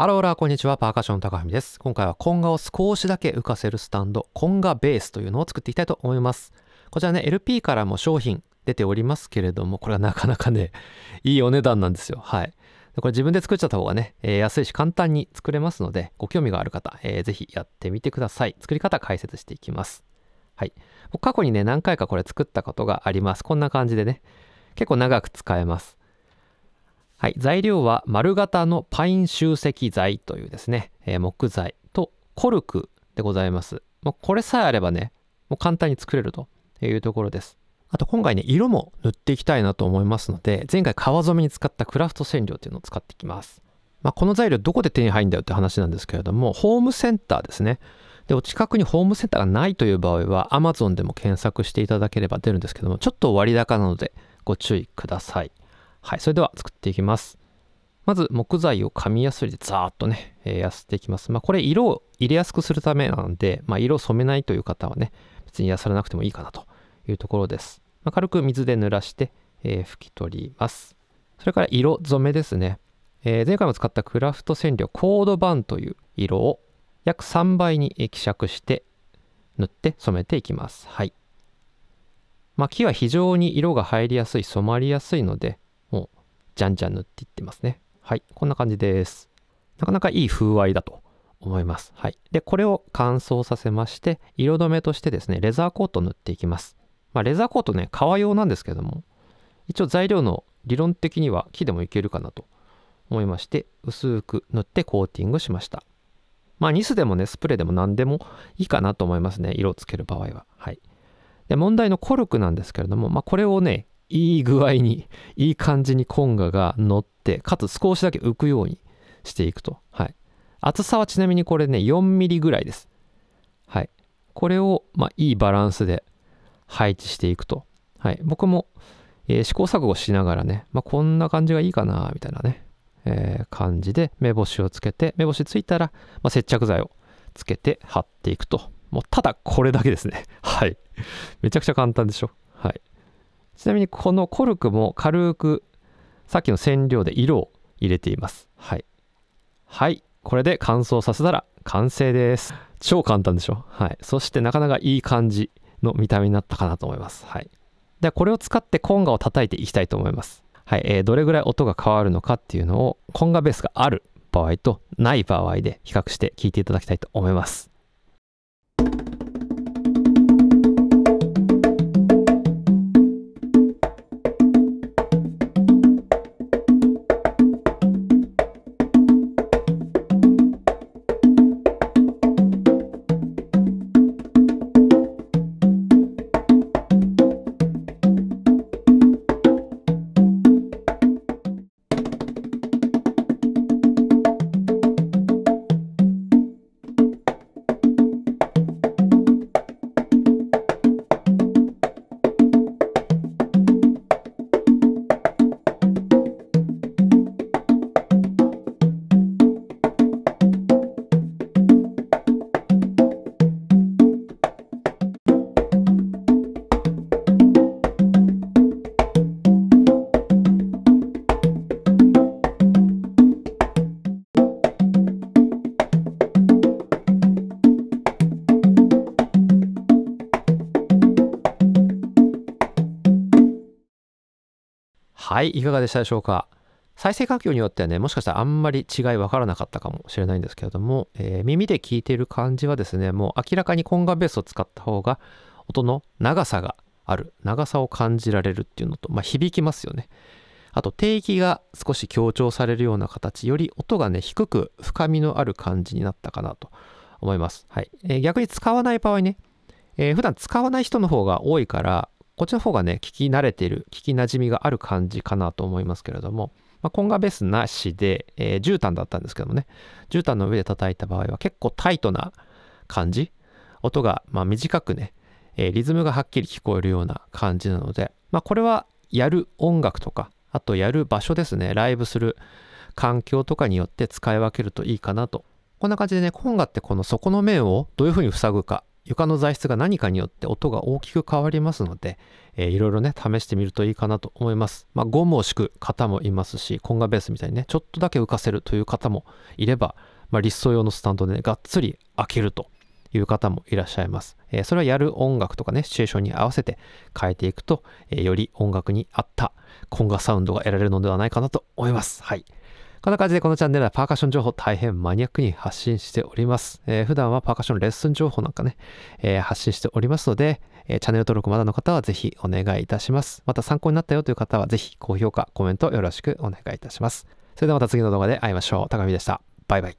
ハローラーこんにちは、パーカッション高文です。今回はコンガを少しだけ浮かせるスタンド、コンガベースというのを作っていきたいと思います。こちらね、LP からも商品出ておりますけれども、これはなかなかね、いいお値段なんですよ。はい。これ自分で作っちゃった方がね、え安いし簡単に作れますので、ご興味がある方、えー、ぜひやってみてください。作り方解説していきます。はい。過去にね、何回かこれ作ったことがあります。こんな感じでね、結構長く使えます。はい、材料は丸型のパイン集積材というですね、えー、木材とコルクでございます。まこれさえあればね、もう簡単に作れるというところです。あと今回ね、色も塗っていきたいなと思いますので、前回川染めに使ったクラフト染料っていうのを使っていきます。まあ、この材料どこで手に入るんだよって話なんですけれども、ホームセンターですね。で、お近くにホームセンターがないという場合は、Amazon でも検索していただければ出るんですけども、ちょっと割高なのでご注意ください。はい、それでは作っていきます。まず木材を紙やすりでザーッとね、えー、やすっていきます。まあこれ色を入れやすくするためなので、まあ、色を染めないという方はね、別にやさらなくてもいいかなというところです。まあ、軽く水で濡らして、えー、拭き取ります。それから色染めですね。えー、前回も使ったクラフト染料コードバンという色を約3倍に希釈して塗って染めていきます。はい。まあ、木は非常に色が入りやすい、染まりやすいので、じゃんじゃん塗っていってますね。はい、こんな感じです。なかなかいい風合いだと思います。はい。で、これを乾燥させまして、色止めとしてですね、レザーコート塗っていきます。まあ、レザーコートね、革用なんですけども、一応材料の理論的には木でもいけるかなと思いまして、薄く塗ってコーティングしました。まあ、ニスでもね、スプレーでも何でもいいかなと思いますね。色をつける場合は。はい。で、問題のコルクなんですけれども、まあ、これをね、いい具合に、いい感じにコンガが乗って、かつ少しだけ浮くようにしていくと。はい。厚さはちなみにこれね、4 m m ぐらいです。はい。これを、まあ、いいバランスで配置していくと。はい。僕も、えー、試行錯誤しながらね、まあ、こんな感じがいいかな、みたいなね、えー、感じで目星をつけて、目星ついたら、まあ、接着剤をつけて貼っていくと。もうただこれだけですね。はい。めちゃくちゃ簡単でしょ。はい。ちなみにこのコルクも軽くさっきの染料で色を入れています。はい。はい。これで乾燥させたら完成です。超簡単でしょはい。そしてなかなかいい感じの見た目になったかなと思います。はい。ではこれを使ってコンガを叩いていきたいと思います。はい。えー、どれぐらい音が変わるのかっていうのをコンガベースがある場合とない場合で比較して聞いていただきたいと思います。はいいかがでしたでしょうか再生環境によってはねもしかしたらあんまり違い分からなかったかもしれないんですけれども、えー、耳で聞いている感じはですねもう明らかにンガベースを使った方が音の長さがある長さを感じられるっていうのと、まあ、響きますよねあと低域が少し強調されるような形より音がね低く深みのある感じになったかなと思います、はいえー、逆に使わない場合ね、えー、普段使わない人の方が多いからこっちの方がね、聞き慣れている、聞き馴染みがある感じかなと思いますけれども、まあ、コンガベースなしで、えー、絨毯だったんですけどもね、絨毯の上で叩いた場合は結構タイトな感じ、音がま短くね、えー、リズムがはっきり聞こえるような感じなので、まあ、これはやる音楽とか、あとやる場所ですね、ライブする環境とかによって使い分けるといいかなと。こんな感じでね、コンガってこの底の面をどういうふうに塞ぐか床の材質が何かによって音が大きく変わりますので、えー、いろいろね試してみるといいかなと思います、まあ、ゴムを敷く方もいますしコンガベースみたいにねちょっとだけ浮かせるという方もいれば、まあ、スト用のスタンドで、ね、がっつり開けるという方もいらっしゃいます、えー、それはやる音楽とかねシチュエーションに合わせて変えていくと、えー、より音楽に合ったコンガサウンドが得られるのではないかなと思いますはいこんな感じでこのチャンネルはパーカッション情報大変マニアックに発信しております。えー、普段はパーカッションレッスン情報なんかね、えー、発信しておりますので、えー、チャンネル登録まだの方はぜひお願いいたします。また参考になったよという方はぜひ高評価、コメントよろしくお願いいたします。それではまた次の動画で会いましょう。高見でした。バイバイ。